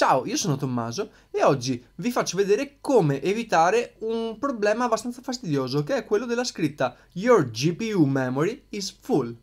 Ciao, io sono Tommaso e oggi vi faccio vedere come evitare un problema abbastanza fastidioso che è quello della scritta Your GPU memory is full.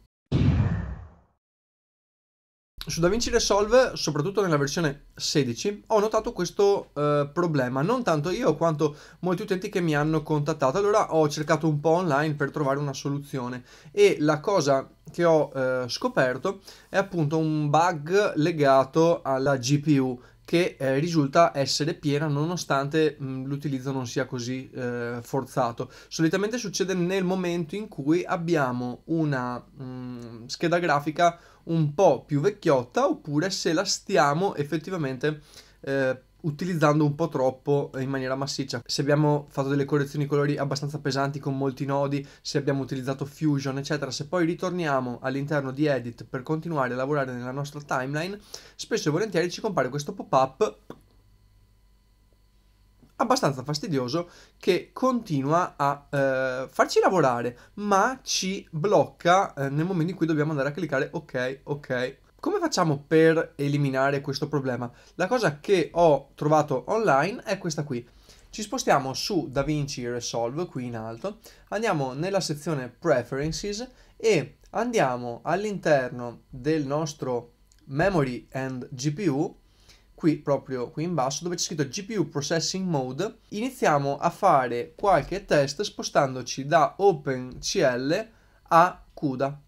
Su DaVinci Resolve, soprattutto nella versione 16, ho notato questo eh, problema, non tanto io quanto molti utenti che mi hanno contattato. Allora ho cercato un po' online per trovare una soluzione e la cosa che ho eh, scoperto è appunto un bug legato alla GPU che eh, risulta essere piena nonostante mh, l'utilizzo non sia così eh, forzato. Solitamente succede nel momento in cui abbiamo una mh, scheda grafica un po' più vecchiotta oppure se la stiamo effettivamente eh, utilizzando un po' troppo eh, in maniera massiccia. Se abbiamo fatto delle correzioni di colori abbastanza pesanti con molti nodi, se abbiamo utilizzato Fusion, eccetera, se poi ritorniamo all'interno di Edit per continuare a lavorare nella nostra timeline, spesso e volentieri ci compare questo pop-up abbastanza fastidioso che continua a eh, farci lavorare ma ci blocca eh, nel momento in cui dobbiamo andare a cliccare ok ok come facciamo per eliminare questo problema? La cosa che ho trovato online è questa qui. Ci spostiamo su DaVinci Resolve, qui in alto, andiamo nella sezione Preferences e andiamo all'interno del nostro Memory and GPU, qui proprio qui in basso, dove c'è scritto GPU Processing Mode, iniziamo a fare qualche test spostandoci da OpenCL a CUDA.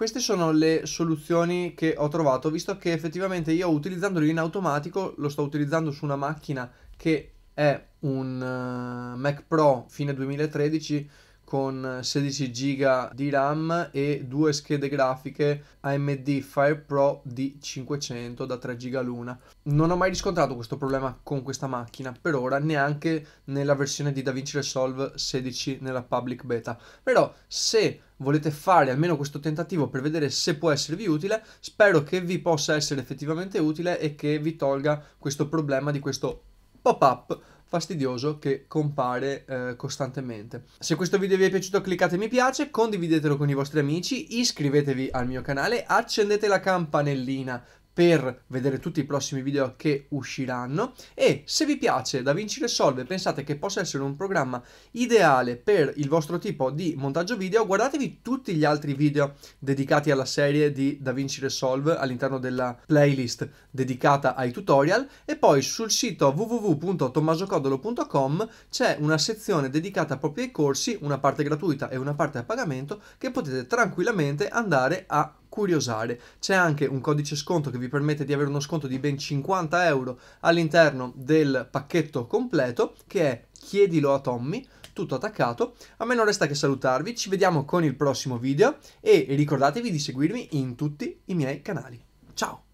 Queste sono le soluzioni che ho trovato, visto che effettivamente io utilizzandolo in automatico, lo sto utilizzando su una macchina che è un eh, Mac Pro fine 2013 con 16 GB di RAM e due schede grafiche AMD Fire Pro D500 da 3 GB l'una. Non ho mai riscontrato questo problema con questa macchina per ora, neanche nella versione di DaVinci Resolve 16 nella public beta. Però se volete fare almeno questo tentativo per vedere se può esservi utile, spero che vi possa essere effettivamente utile e che vi tolga questo problema di questo pop-up fastidioso che compare eh, costantemente. Se questo video vi è piaciuto cliccate mi piace, condividetelo con i vostri amici, iscrivetevi al mio canale, accendete la campanellina per vedere tutti i prossimi video che usciranno e se vi piace Da Vinci Resolve e pensate che possa essere un programma ideale per il vostro tipo di montaggio video guardatevi tutti gli altri video dedicati alla serie di Da Vinci Resolve all'interno della playlist dedicata ai tutorial e poi sul sito www.tommasocodolo.com c'è una sezione dedicata proprio ai corsi una parte gratuita e una parte a pagamento che potete tranquillamente andare a curiosare. C'è anche un codice sconto che vi permette di avere uno sconto di ben 50 euro all'interno del pacchetto completo che è chiedilo a Tommy tutto attaccato. A me non resta che salutarvi, ci vediamo con il prossimo video e ricordatevi di seguirmi in tutti i miei canali. Ciao!